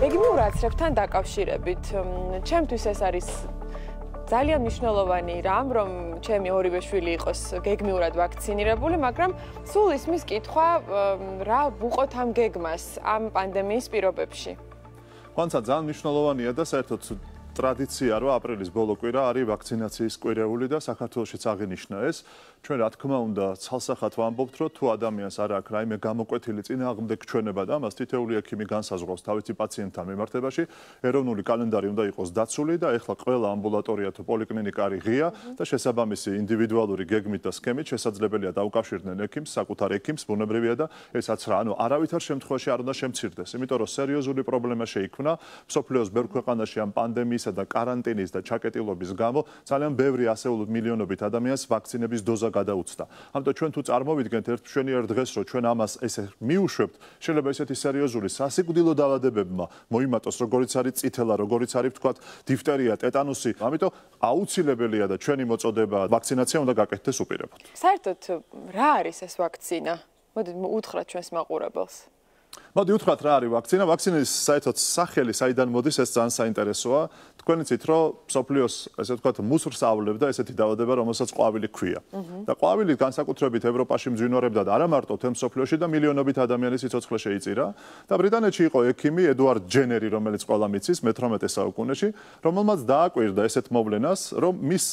ეგ მიურაცრებთან დაკავშირებით, ჩემთვის ეს არის ძალიან მნიშვნელოვანი რამ, რომ ჩემი ორივე შვილი იყოს გეგმიურად ვაქცინირებული, მაგრამ სულ ისმის კითხვა, რა ვუყოთ ამ გეგმას ამ პანდემიის პირობებში? თუმცა ძალიან მნიშვნელოვანია და საერთოდ ტრადიცია, რომ აპრილის ბოლო კვირა არის ვაქცინაციის კვირეული და საქართველოსაც აღინიშნა ეს. ჩვენ რა თქმა უნდა, ცალსახად ვამბობთ, რომ თუ ადამიანს არ აქვს რაიმე გამოკვეთილი წინააღმდეგ ჩვენება და მას თითეული ექიმი განსაზღვრავს თავისი პაციენტთან მიმართებაში, ეროვნული კალენდარი უნდა იყოს დაცული და ეხლა ყველა ამბულატორია თუ პოლიკლინიკა არის ღია და შესაბამისი ინდივიდუალური გეგმით და სქემით შესაძლებელია დაუკავშირდნენ ექიმს, საკუთარ ექიმს, ბუნებრივია და ესაც რა, ანუ არავითარ შემთხვევაში არ უნდა შემცირდეს, იმიტომ რომ სერიოზული პრობლემა შეიქმნა, სოფლიოს ბერქვეყანაში ამ პანდემიის ამისა და каранტინის და ჩაკეტილობის გამო ძალიან ბევრი ასეულ მილიონობით ადამიანს ვაქცინების დოზა გადაუცდა. ამიტომ ჩვენ თუ წარმოვიდგენთ ერთ მშვენიერ დღეს, რომ ჩვენ ამას ესე მიუშვებთ, შეიძლება ესეთი სერიოზული სასიკვდილო დაავადებებმა მოიმატოს, როგორც არის წითელა, როგორც არის თქვა დიფტერია, ტეტანოსი. ამიტომ აუცილებელია და ჩვენი მოწოდება ვაქცინაცია უნდა გაკეთდეს უპირებოდ. საერთოდ რა არის ეს ვაქცინა? მოდით უთხრათ ჩვენს მაყურებელს. მოდი უთხრათ რა არის ვაქცინა ვაქცინის საერთოდ სახელი საიდან მოდის ეს ძალიან საინტერესოა თქვენ იცით რომ სოფლიოს ესე ვთქვათ მუსურსავლებდა ესეთი დაავადება რომელსაც ყვავილი ქვია და ყვავილი განსაკუთრებით ევროპაში მძვინვარებდა და არა მარტო თემ სოფლიოში და მილიონობით ადამიანის სიცოცხლე შეიწირა და ბრიტანეთში იყო ექიმი ედუარდ ჯენერი რომელიც ყველა მიცის მე-18 საუკუნეში რომელმაც დააკვირდა ესეთ მოვლენას რომ მის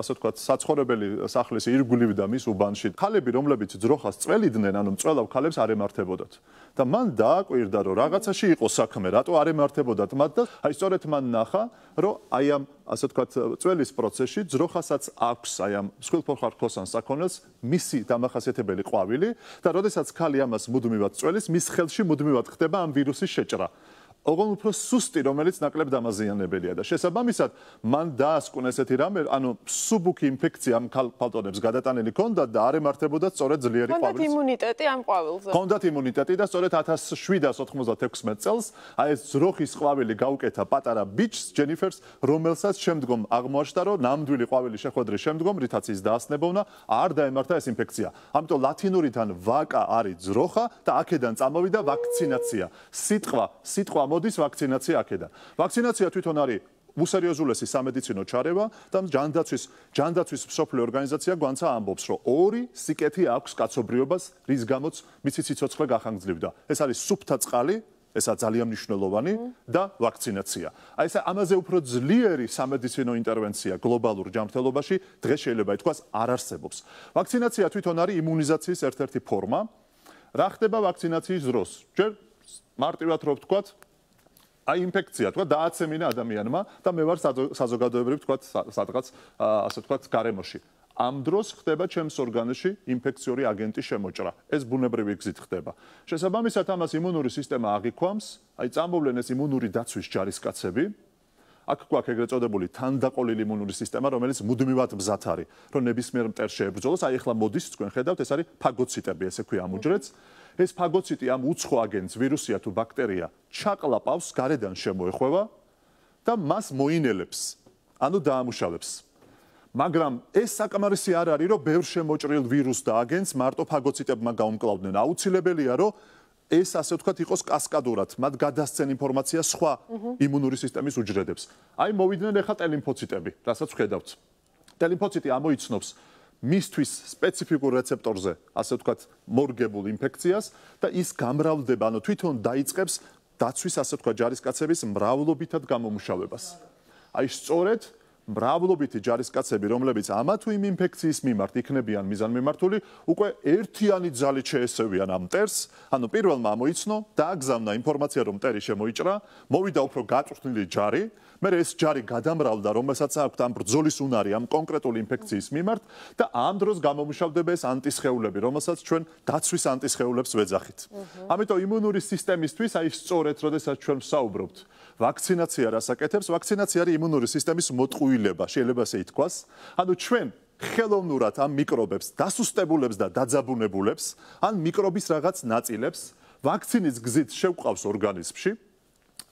ასე ვთქვათ საცხოვრებელი სახლის ირგვლივ და მის უბანში ხალები რომლებიც ძროხას წველიდნენ ანუ მწველავ ხალებს არემართებოდათ და მან დააკვირდა რომ რაღაცაში იყო საქმე რატო არ ემართებოდა თმად და აი სწორედ მან ნახა რომ აი ამ ასე ვთქვათ წვლის პროცესში ძროხასაც აქვს აი ამ სხვილფორხარქოსან საქონელს მისი დამახასიათებელი ყვავილი და როდესაც ქალი ამას მუდმივად წვლის მის ხელში მუდმივად ხდება ამ ვირუსის შეჭრა ოღონ უფრო სუსტი, რომელიც ნაკლებ დამაზიანებელია და შესაბამისად მან დაასკვნა ესეთი რამე, ანუ სუბუქი ინფექცია ამ ფალტონებს გადატანილი ჰქონდა და არ ემართებოდა სწორედ ძლიერი ყვავილს. ჰქონდათ იმუნიტეტი ამ ყვავილზე. ჰქონდათ იმუნიტეტი და სწორედ 1796 წელს აი ეს ძროხის ყვავილი გაუკეთა პატარა ბიჩს ჯენიფერს, რომელსაც შემდგომ აღმოაჩნდა, რომ ნამდვილი ყვავილი შეხვედრის შემდგომ, რითაც ის დაასნებოვნა, არ დაემართა ეს ინფექცია. ამიტომ ლათინურიდან ვაკა არის ძროხა და აქედან წამოვიდა ვაქცინაცია. სიტყვა, სიტყვა გამოდის ვაქცინაცია აქედან. ვაქცინაცია თვითონ არის უსერიოზულესი სამედიცინო ჩარევა და ჯანდაცვის ჯანდაცვის მსოფლიო ორგანიზაცია გვანცა ამბობს, რომ ორი სიკეთე აქვს კაცობრიობას, რის გამოც მისი ციცოცხლე გახანგრძლივდა. ეს არის სუფთა წყალი ესაც ძალიან მნიშვნელოვანი და ვაქცინაცია. აი ესა ამაზე უფრო ძლიერი სამედიცინო ინტერვენცია გლობალურ ჯანმრთელობაში დღეს შეიძლება ითქვას არ არსებობს. ვაქცინაცია თვითონ არის იმუნიზაციის ერთ-ერთი ფორმა. რა ხდება ვაქცინაციის დროს? ჯერ მარტივად რო ვთქვათ, აი ინფექცია თქვა დააცემინა ადამიანმა და მე ვარ საზოგადოებრივ თქვა სადღაც ასე თქვა გარემოში ამ დროს ხდება ჩემს ორგანოში ინფექციური აგენტის შემოჭრა. ეს ბუნებრივი გზით ხდება. შესაბამისად, ამას იმუნური სისტემა აგიქვამს, აი წამოვლენ ეს იმუნური დაცვის ჯარისკაცები. აქ გვაქვს ეგრეთ წოდებული თანდაყოლილი იმუნური სისტემა, რომელიც მუდმივად მზად არის, რომ ნებისმიერ მტერს შეებრძოლოს. აი ახლა მოდის, თქვენ ხედავთ, ეს არის ფაგოციტები, ესე ქვია ამ უჯრედს. ეს ფაგოციტი ამ უცხო აგენტს, ვირუსია თუ ბაქტერია, ჩაყლაპავს, გარედან შემოეხება და მას მოინელებს, ანუ დაამუშავებს. მაგრამ ეს საკმარისი არ არის, რომ ბევრ შემოჭრილ ვირუს და აგენტს მარტო ფაგოციტებმა გაუმკლავდნენ. აუცილებელია, რომ ეს ასე ვთქვათ, იყოს კასკადურად, მათ გადასცენ ინფორმაცია სხვა იმუნური სისტემის უჯრედებს. აი მოვიდნენ ახლა ტელიმფოციტები, რასაც ხედავთ. ტელიმფოციტი ამოიცნობს, მისთვის სპეციფიკურ რეცეპტორზე, ასე ვთქვათ, მორგებულ ინფექციას და ის გამრავლდება, ანუ თვითონ დაიწყებს დაცვის, ასე ვთქვათ, ჯარისკაცების მრავლობითად გამომუშავებას. აი სწორედ მრავლობითი ჯარისკაცები, რომლებიც ამა თუ იმ ინფექციის მიმართ იქნებიან მიზანმიმართული, უკვე ერთიანი ძალით შეესევიან ამ მტერს, ანუ პირველმა მოიცნო, დააგზავნა ინფორმაცია, რომ მტერი შემოიჭრა, მოვიდა უფრო გაწვრთნილი ჯარი მე ეს ჯარი გადამრავლდა, რომელსაც აქვს ამ ბრძოლის უნარი ამ კონკრეტული ინფექციის მიმართ და ამ დროს გამომუშავდება ეს ანტისხეულები, რომელსაც ჩვენ დაცვის ანტისხეულებს ვეძახით. ამიტომ იმუნური სისტემისთვის აი სწორედ როდესაც ჩვენ ვსაუბრობთ ვაქცინაცია რასაკეთებს? ვაქცინაცია არის იმუნური სისტემის მოტყუილება, შეიძლება ასე ითქვას. ანუ ჩვენ ხელოვნურად ამ მიკრობებს, დასუსტებულებს და დაძაბუნებულებს, ან მიკრობის რაღაც ნაწილებს ვაქცინის გზით შევყავს ორგანიზმში.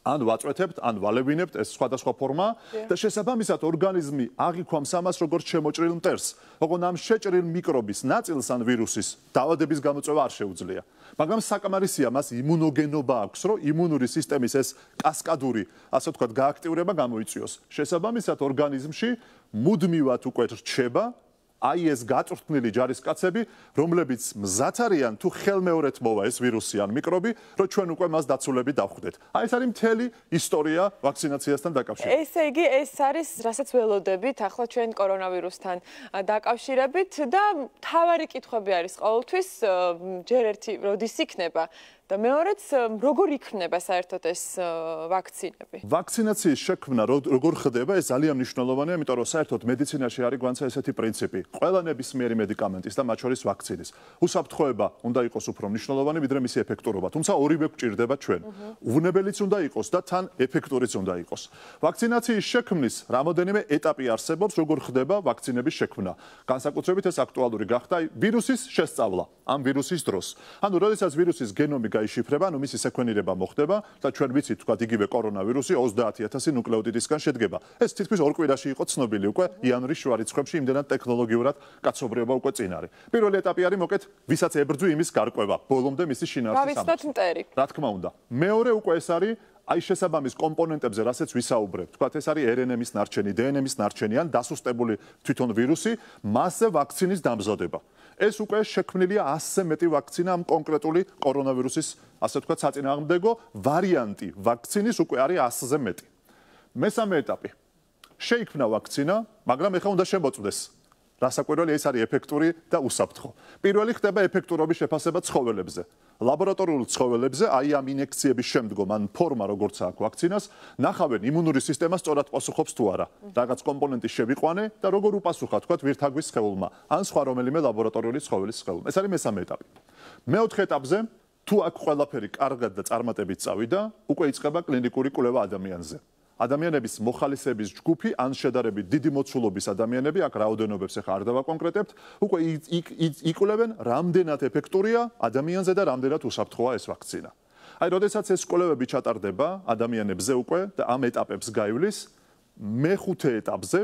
ან ვაწვეთებთ, ან ვალებინებთ ეს სხვადასხვა ფორმა და შესაბამისად ორგანიზმი აღიქვამს ამას როგორც შემოჭრილ მტერს. ოღონდ ამ შეჭრილ მიკრობის, ნაწილს ან ვირუსის დაავადების გამოწვევა არ შეუძლია. მაგრამ საკმარისია მას იმუნოგენობა აქვს, რომ იმუნური სისტემის ეს კასკადური, ასე ვთქვათ, გააქტიურება გამოიწვიოს. შესაბამისად ორგანიზმში მუდმივად უკვე რჩება აი ეს გაწვრთნილი ჯარისკაცები, რომლებიც მზად არიან თუ ხელმეორედ მოვა ეს ვირუსი ან მიკრობი, რომ ჩვენ უკვე მას დაცულები დავხვდეთ. აი ეს არის მთელი ისტორია ვაქცინაციასთან დაკავშირებით. ესე იგი, ეს არის რასაც ველოდებით ახლა ჩვენ კორონავირუსთან დაკავშირებით და მთავარი კითხვები არის ყოველთვის ჯერ ერთი როდის იქნება და მეორეც როგორ იქნება საერთოდ ეს ვაქცინები? ვაქცინაციის შექმნა როგორ ხდება? ეს ძალიან მნიშვნელოვანია, იმიტომ რომ საერთოდ მედიცინაში არის განსა ესეთი პრინციპი. ყველა ნებისმიერი მედიკამენტის და მათ შორის ვაქცინის უსაფრთხოება უნდა იყოს უფრო მნიშვნელოვანი, ვიდრე მისი ეფექტურობა. თუმცა ორივე გვჭირდება ჩვენ. უვნებელიც უნდა იყოს და თან ეფექტურიც უნდა იყოს. ვაქცინაციის შექმნის რამოდენიმე ეტაპი არსებობს, როგორ ხდება ვაქცინების შექმნა. განსაკუთრებით ეს აქტუალური გახდა ვირუსის შესწავლა. ამ ვირუსის დროს. ანუ როდესაც ვირუსის გენომი გაიშიფრება, ანუ მისი სეკვენირება მოხდება და ჩვენ ვიცით, თქვა იგივე კორონავირუსი 30000 ნუკლეოტიდისგან შედგება. ეს თითქმის ორ კვირაში იყო ცნობილი უკვე იანვრის შუარიცხვებში იმდენად ტექნოლოგიურად კაცობრიობა უკვე წინ არის. პირველი ეტაპი არის მოკეთ ვისაც ებრძვი იმის გარკვევა, ბოლომდე მისი შინაარსის სამ. რა თქმა უნდა, მეორე უკვე ეს არის აი შესაბამის კომპონენტებზე რასაც ვისაუბრებ, თქვათ ეს არის RNA-ის ნარჩენი, DNA-ის ნარჩენი ან დასუსტებული თვითონ ვირუსი, მასზე ვაქცინის დამზადება. ეს უკვე შექმნილია 100-ზე მეტი ვაქცინა ამ კონკრეტული კორონავირუსის, ასე თქვათ, საწინააღმდეგო ვარიანტი ვაქცინის უკვე არის 100-ზე მეტი. მესამე ეტაპი. შეიქმნა ვაქცინა, მაგრამ ეხა უნდა შემოწმდეს. რასაკვირველია, ეს არის ეფექტური და უსაფრთხო. პირველი ხდება ეფექტურობის შეფასება ცხოველებზე. ლაბორატორიულ ცხოველებზე აი ამ ინექციების შემდგომ ან ფორმა როგორც აქვს ვაქცინას ნახავენ იმუნური სისტემა სწორად პასუხობს თუ არა რაღაც კომპონენტი შევიყვანე და როგორ უპასუხა თქვა ვირთაგვის სხეულმა ან სხვა რომელიმე ლაბორატორიული ცხოველის სხეულმა ეს არის მესამე ეტაპი მეოთხე ეტაპზე თუ აქ ყველაფერი კარგად და წარმატებით წავიდა უკვე იწყება კლინიკური კვლევა ადამიანზე ადამიანების მოხალისების ჯგუფი ან შედარებით დიდი მოცულობის ადამიანები, აქ რაოდენობებს ახლა არ დავაკონკრეტებთ, უკვე იკვლევენ რამდენად ეფექტურია ადამიანზე და რამდენად უსაფრთხოა ეს ვაქცინა. აი, როდესაც ეს კვლევები ჩატარდება ადამიანებზე უკვე და ამ ეტაპებს გაივლის, მეხუთე ეტაპზე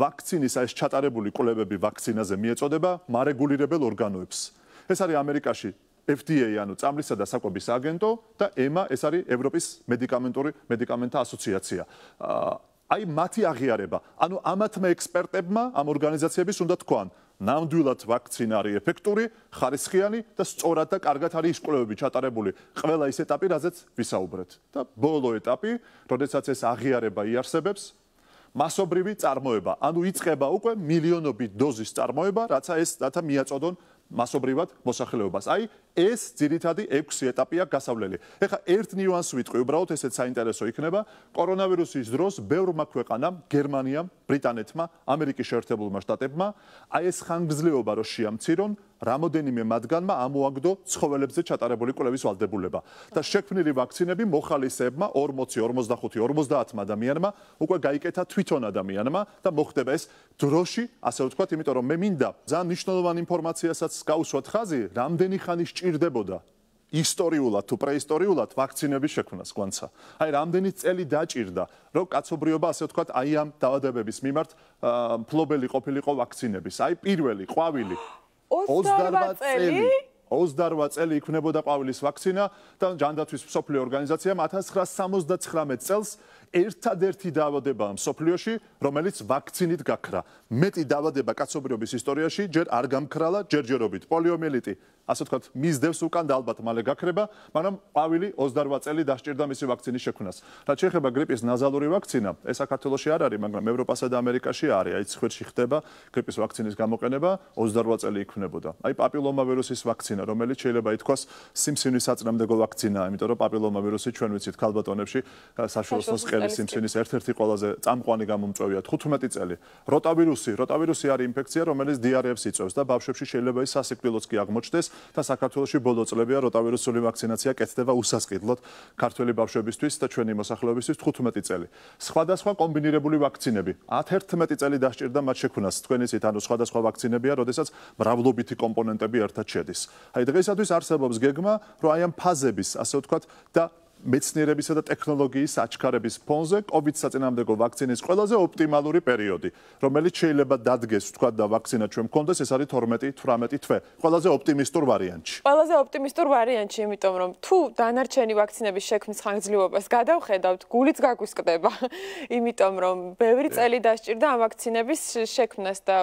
ვაქცინის ეს ჩატარებული კვლევები ვაქცინაზე მიეწოდება მარეგულირებელ ორგანოებს. ეს არის ამერიკაში FDA ანუ წამლისა და საკვების აგენტო და EMA ეს არის ევროპის მედიკამენტური მედიკამენტთა ასოციაცია. აი მათი აღიარება, ანუ ამათმა ექსპერტებმა ამ ორგანიზაციების უნდა თქვან ნამდვილად ვაქცინა არის ეფექტური, ხარისხიანი და სწორად და კარგად არის ისკვლევები ჩატარებული ყველა ეს ეტაპი, რაზეც ვისაუბრეთ. და ბოლო ეტაპი, როდესაც ეს აღიარება იარსებებს, მასობრივი წარმოება, ანუ იწყება უკვე მილიონობით დოზის წარმოება, რაცა ეს data მიაწოდონ მასობრივად მოსახლეობას. აი, ეს ძირითადი 6 ეტაპია გასავლელი. ეხლა ერთ ნიუანსს ვიტყვი, უბრალოდ ესეც საინტერესო იქნება. კორონავირუსის დროს ბევრმა ქვეყანამ, გერმანიამ, ბრიტანეთმა, ამერიკის შეერთებულმა შტატებმა, აი ეს ხანგრძლივობა რო შეამცირონ, რამოდენიმე მათგანმა ამოაგდო ცხოველებზე ჩატარებული კვლევის ვალდებულება და შექმნილი ვაქცინები მოხალისებმა 40 45 50 ადამიანმა უკვე გაიკეთა თვითონ ადამიანმა და მოხდება ეს დროში, ასე ვთქვათ, იმიტომ რომ მე მინდა ძალიან მნიშვნელოვანი ინფორმაციასაც გავუსვათ ხაზი, რამდენი ხანის ჭირდებოდა ისტორიულად თუ პრეისტორიულად ვაქცინების შექმნას გვანცა. აი რამდენი წელი დაჭირდა, რომ კაცობრიობა ასე ვთქვათ, აი ამ დაავადებების მიმართ მფლობელი ყოფილიყო ვაქცინების. აი პირველი ყვავილი 28 წელი 28 წელი იქნებოდა ყავილის ვაქცინა და ჯანდაცვის მსოფლიო ორგანიზაციამ 1979 წელს ერთადერთი დაავადებაა მსოფლიოში, რომელიც ვაქცინით გაქრა. მეტი დაავადება კაცობრიობის ისტორიაში ჯერ არ გამქრალა, ჯერჯერობით პოლიომიელიტი, ასე ვთქვათ, მისდევს უკან და ალბათ მალე გაქრება, მაგრამ ყვავილი 28 წელი დასჭირდა მისი ვაქცინის შექმნას. რა შეეხება გრიპის ნაზალური ვაქცინა, ეს საქართველოსში არ არის, მაგრამ ევროპასა და ამერიკაში არის, აი ცხვირში ხდება გრიპის ვაქცინის გამოყენება, 28 წელი იქნებოდა. აი პაპილომავირუსის ვაქცინა, რომელიც შეიძლება ითქვას სიმსივნის საწინააღმდეგო ვაქცინაა, იმიტომ რომ პაპილომავირუსი ჩვენ ვიცით ქალბატონებში საშუალოსნოს ხელი სიმსივნის ერთ-ერთი ყველაზე წამყვანი გამომწვევია 15 წელი. როტავირუსი, როტავირუსი არის ინფექცია, რომელიც დიარეებს იწვევს და ბავშვებში შეიძლება ის სასიკვდილოც კი აღმოჩნდეს და საქართველოში ბოლო წლებია როტავირუსული ვაქცინაცია კეთდება უსასყიდლოდ ქართველი ბავშვებისთვის და ჩვენი მოსახლეობისთვის 15 წელი. სხვადასხვა კომბინირებული ვაქცინები 11 წელი დასჭირდა მათ შექმნას. თქვენიც ანუ სხვადასხვა ვაქცინებია, როდესაც მრავლობიტი კომპონენტები ერთად შედის. აი დღეისათვის არსებობს გეგმა, რომ აი ამ ფაზების, ასე ვთქვათ, და მეცნიერებისა და ტექნოლოგიის აჩქარების ფონზე კოვიდ საწინააღმდეგო ვაქცინის ყველაზე ოპტიმალური პერიოდი, რომელიც შეიძლება დადგეს, თქვა და ვაქცინა ჩვენ მქონდეს, ეს არის 12-18 თვე, ყველაზე ოპტიმი スト ურ ვარიანტში. ყველაზე ოპტიმი スト ურ ვარიანტში, იმიტომ რომ თუ დანარჩენი ვაქცინების შექმნის ხანგრძლივობას გადავხედავთ, გულიც გაგვისკდება, იმიტომ რომ ბევრი წელი დასჭირდა ამ ვაქცინების შექმნას და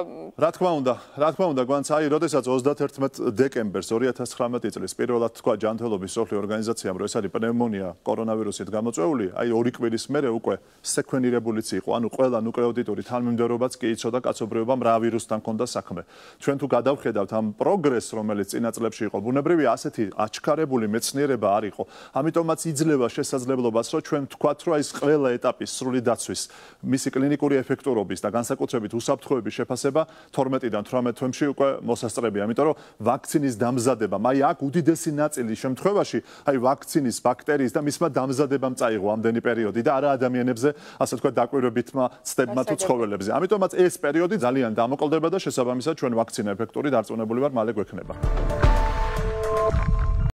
რა თქმა უნდა, რა თქმა უნდა, განს აი, როდესაც 31 დეკემბერს 2019 წლის პირველად თქვა ჯანმრთელობის სოფლი ორგანიზაციამ, რომ ეს არის პნევმონია პანდემია კორონავირუსით გამოწვეული, აი ორი კვირის მერე უკვე სექვენირებულიც იყო, ანუ ყველა ნუკლეოტიდური თანმიმდევრობაც კი იცოდა კაცობრიობა მრავ ვირუსთან ქონდა საქმე. ჩვენ თუ გადავხედავთ ამ პროგრესს, რომელიც წინა წლებში იყო, ბუნებრივი ასეთი აჩქარებული მეცნიერება არ იყო. ამიტომაც იძლევა შესაძლებლობას, რომ ჩვენ თქვათ, რომ ეს ყველა ეტაპის სრული დაცვის, მისი კლინიკური ეფექტურობის და განსაკუთრებით უსაფრთხოების შეფასება 12-დან 18 თვეში უკვე მოსასწრებია, ამიტომ რომ ვაქცინის დამზადება, აი აქ უდიდესი ნაწილი შემთხვევაში, აი ვაქცინის ბაქტერიის და მისმა დამზადებამ წაიღო ამდენი პერიოდი და არა ადამიანებზე, ასე თქვა დაკويرებითმა ცდებმა თუ ცხოველებზე. ამიტომაც ეს პერიოდი ძალიან დამოკლდება და შესაბამისად ჩვენ ვაქცინა ეფექტური დარწმუნებული ვარ, მალე გვექნება.